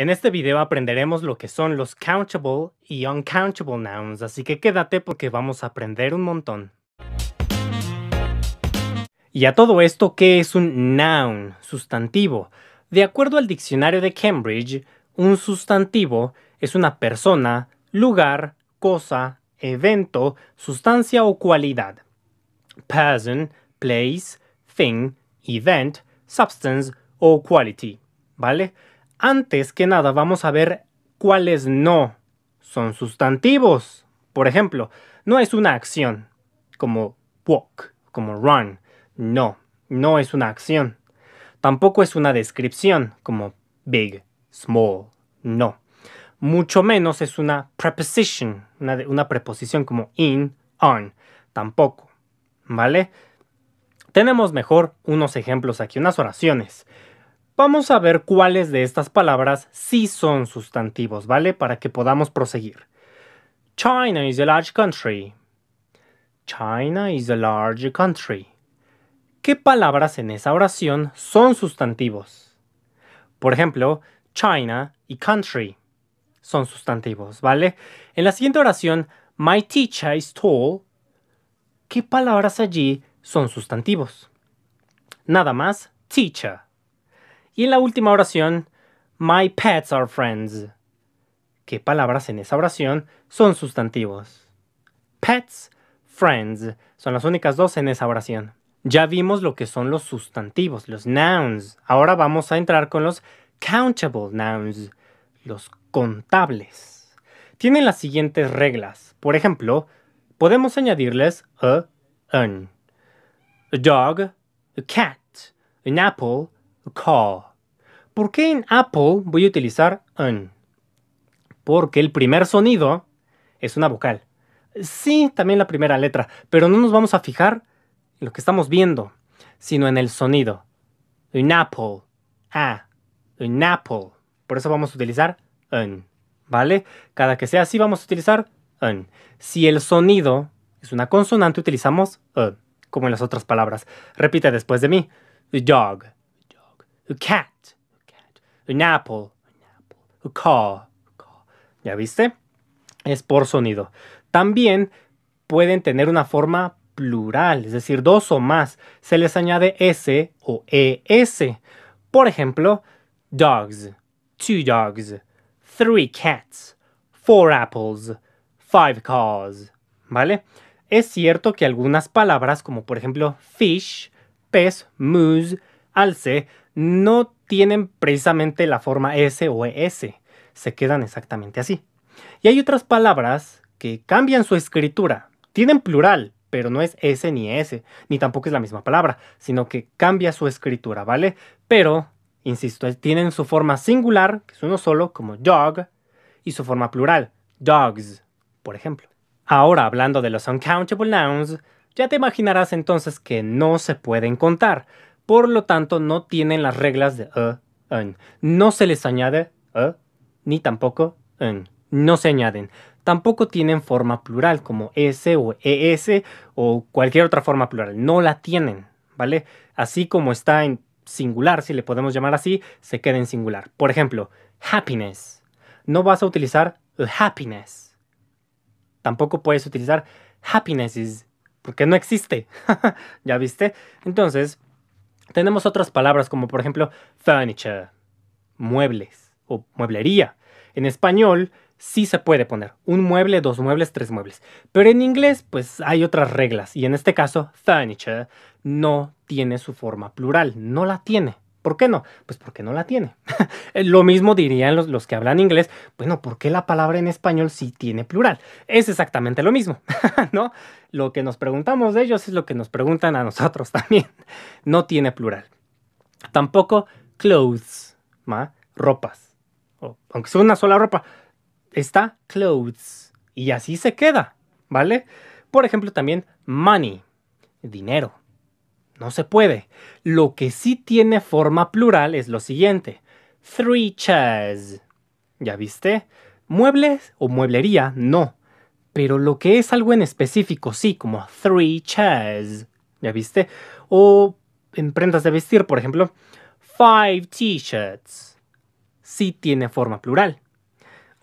En este video aprenderemos lo que son los countable y uncountable nouns, así que quédate porque vamos a aprender un montón. Y a todo esto, ¿qué es un noun? Sustantivo. De acuerdo al diccionario de Cambridge, un sustantivo es una persona, lugar, cosa, evento, sustancia o cualidad. Person, place, thing, event, substance o quality. ¿Vale? Antes que nada, vamos a ver cuáles no son sustantivos. Por ejemplo, no es una acción, como walk, como run. No, no es una acción. Tampoco es una descripción, como big, small. No. Mucho menos es una preposition, una, una preposición como in, on. Tampoco. ¿Vale? Tenemos mejor unos ejemplos aquí, unas oraciones. Vamos a ver cuáles de estas palabras sí son sustantivos, ¿vale? Para que podamos proseguir. China is a large country. China is a large country. ¿Qué palabras en esa oración son sustantivos? Por ejemplo, China y country son sustantivos, ¿vale? En la siguiente oración, my teacher is tall. ¿Qué palabras allí son sustantivos? Nada más, teacher. Y en la última oración, My pets are friends. ¿Qué palabras en esa oración son sustantivos? Pets, friends, son las únicas dos en esa oración. Ya vimos lo que son los sustantivos, los nouns. Ahora vamos a entrar con los countable nouns, los contables. Tienen las siguientes reglas. Por ejemplo, podemos añadirles a, an. A dog, a cat, an apple, call. ¿Por qué en Apple voy a utilizar un? Porque el primer sonido es una vocal. Sí, también la primera letra, pero no nos vamos a fijar en lo que estamos viendo, sino en el sonido. Un apple. Ah, un apple. Por eso vamos a utilizar un. ¿Vale? Cada que sea así vamos a utilizar un. Si el sonido es una consonante, utilizamos un, como en las otras palabras. Repite después de mí. Dog a cat, un an apple, an apple, a car, car. ¿Ya viste? Es por sonido. También pueden tener una forma plural, es decir, dos o más. Se les añade S o ES. Por ejemplo, dogs, two dogs, three cats, four apples, five cars. ¿Vale? Es cierto que algunas palabras, como por ejemplo fish, pez, moose, alce, no tienen precisamente la forma S o ES, se quedan exactamente así. Y hay otras palabras que cambian su escritura, tienen plural, pero no es S ni S, ni tampoco es la misma palabra, sino que cambia su escritura, ¿vale? Pero, insisto, tienen su forma singular, que es uno solo, como dog, y su forma plural, dogs, por ejemplo. Ahora, hablando de los uncountable nouns, ya te imaginarás entonces que no se pueden contar, por lo tanto, no tienen las reglas de e No se les añade E, ni tampoco en. No se añaden. Tampoco tienen forma plural como s o es o cualquier otra forma plural. No la tienen, ¿vale? Así como está en singular, si le podemos llamar así, se queda en singular. Por ejemplo, happiness. No vas a utilizar happiness. Tampoco puedes utilizar happinesses porque no existe. ¿Ya viste? Entonces, tenemos otras palabras como por ejemplo furniture, muebles o mueblería. En español sí se puede poner un mueble, dos muebles, tres muebles. Pero en inglés pues hay otras reglas y en este caso furniture no tiene su forma plural, no la tiene. ¿Por qué no? Pues porque no la tiene. Lo mismo dirían los, los, que hablan inglés, bueno, ¿por qué la palabra en español sí tiene plural? Es exactamente lo mismo, ¿no? lo que nos preguntamos de ellos es lo que nos preguntan a nosotros también. No tiene plural. Tampoco clothes, ¿ma? ropas. aunque sea una sola ropa, está clothes. Y así se queda, ¿vale? Por ejemplo, también money, dinero. No se puede. Lo que sí tiene forma plural es lo siguiente. Three chairs. ¿Ya viste? Muebles o mueblería, no pero lo que es algo en específico, sí, como three chairs, ¿ya viste? O en prendas de vestir, por ejemplo, five t-shirts, sí tiene forma plural.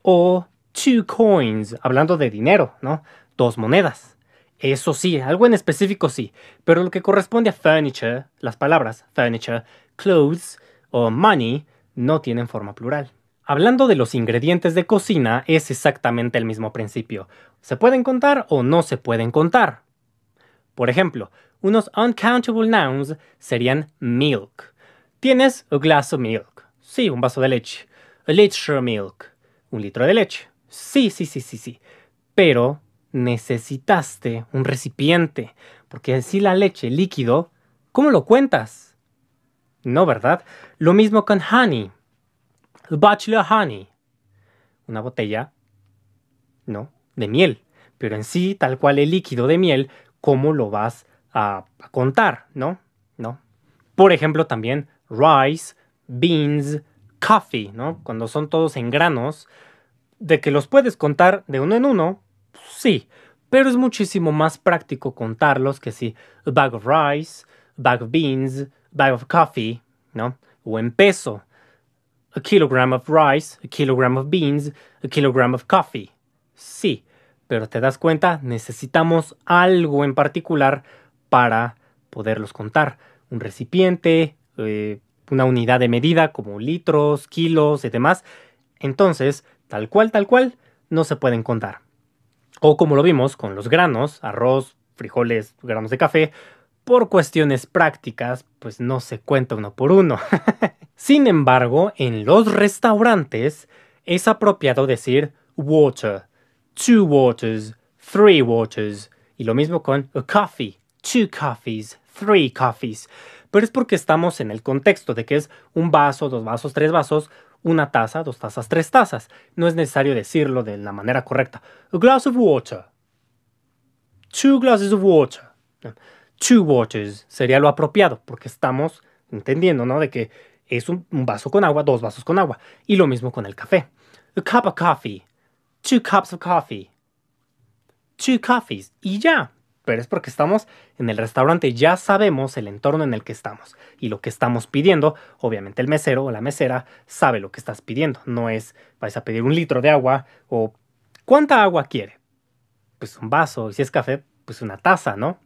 O two coins, hablando de dinero, ¿no? Dos monedas. Eso sí, algo en específico sí, pero lo que corresponde a furniture, las palabras furniture, clothes o money, no tienen forma plural. Hablando de los ingredientes de cocina, es exactamente el mismo principio. ¿Se pueden contar o no se pueden contar? Por ejemplo, unos uncountable nouns serían milk. Tienes a glass of milk. Sí, un vaso de leche. A liter milk. Un litro de leche. Sí, sí, sí, sí, sí. Pero necesitaste un recipiente, porque si la leche líquido, ¿cómo lo cuentas? No, ¿verdad? Lo mismo con honey. Bachelor Honey, una botella, ¿no? De miel. Pero en sí, tal cual el líquido de miel, ¿cómo lo vas a, contar, ¿no? ¿No? Por ejemplo, también rice, beans, coffee, ¿no? Cuando son todos en granos, de que los puedes contar de uno en uno, sí, pero es muchísimo más práctico contarlos que si bag of rice, bag of beans, bag of coffee, ¿no? O en peso, a kilogram of rice, a kilogram of beans, a kilogram of coffee. Sí, pero te das cuenta, necesitamos algo en particular para poderlos contar. Un recipiente, eh, una unidad de medida como litros, kilos y demás. Entonces, tal cual, tal cual, no se pueden contar. O como lo vimos con los granos, arroz, frijoles, granos de café, por cuestiones prácticas, pues no se cuenta uno por uno. Sin embargo, en los restaurantes es apropiado decir water, two waters, three waters, y lo mismo con a coffee, two coffees, three coffees. Pero es porque estamos en el contexto de que es un vaso, dos vasos, tres vasos, una taza, dos tazas, tres tazas. No es necesario decirlo de la manera correcta. A glass of water. Two glasses of water two waters sería lo apropiado, porque estamos entendiendo, ¿no? De que es un, vaso con agua, dos vasos con agua. Y lo mismo con el café. A cup of coffee. Two cups of coffee. Two coffees. Y ya. Pero es porque estamos en el restaurante, ya sabemos el entorno en el que estamos. Y lo que estamos pidiendo, obviamente el mesero o la mesera sabe lo que estás pidiendo. No es, vais a pedir un litro de agua o cuánta agua quiere. Pues un vaso. Y si es café, pues una taza, ¿no?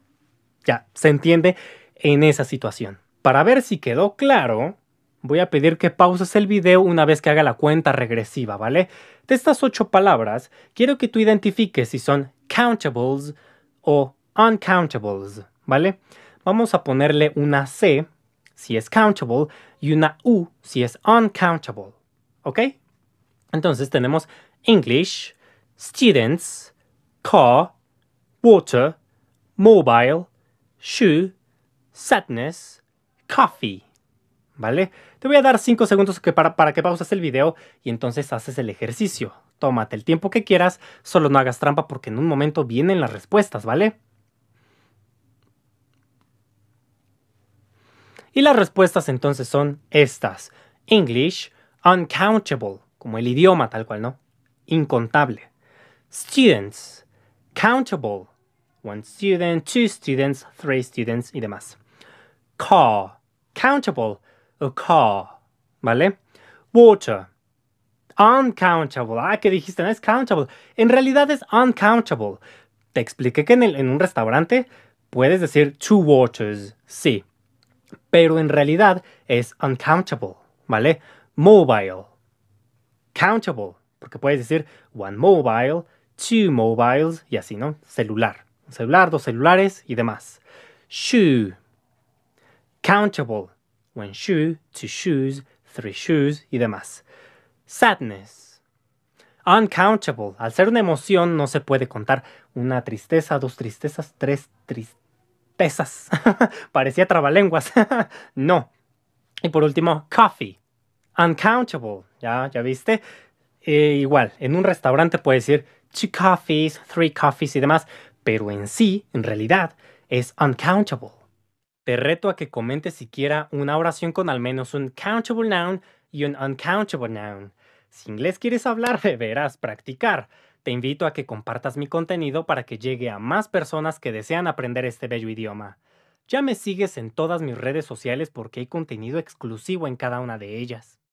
ya, se entiende en esa situación. Para ver si quedó claro, voy a pedir que pauses el video una vez que haga la cuenta regresiva, ¿vale? De estas ocho palabras, quiero que tú identifiques si son countables o uncountables, ¿vale? Vamos a ponerle una C si es countable y una U si es uncountable, ¿ok? Entonces tenemos English, students, car, water, mobile, shoe, sadness, coffee. ¿Vale? Te voy a dar cinco segundos que para, para que pausas el video y entonces haces el ejercicio. Tómate el tiempo que quieras, solo no hagas trampa porque en un momento vienen las respuestas, ¿vale? Y las respuestas entonces son estas. English, uncountable, como el idioma tal cual, ¿no? Incontable. Students, countable, one student, two students, three students y demás. Car, countable A car, ¿vale? Water, uncountable. Ah, que dijiste, no es countable. En realidad es uncountable. Te expliqué que en, en un restaurante puedes decir two waters, sí, pero en realidad es uncountable, ¿vale? Mobile, countable, porque puedes decir one mobile, two mobiles y así, ¿no? Celular celular, dos celulares y demás. Shoe. Countable. When shoe, two shoes, three shoes y demás. Sadness. Uncountable. Al ser una emoción no se puede contar una tristeza, dos tristezas, tres tristezas. Parecía trabalenguas. no. Y por último, coffee. Uncountable. Ya, ya viste. Eh, igual, en un restaurante puede decir two coffees, three coffees y demás, pero en sí, en realidad, es uncountable. Te reto a que comentes siquiera una oración con al menos un countable noun y un uncountable noun. Si inglés quieres hablar, deberás practicar. Te invito a que compartas mi contenido para que llegue a más personas que desean aprender este bello idioma. Ya me sigues en todas mis redes sociales porque hay contenido exclusivo en cada una de ellas.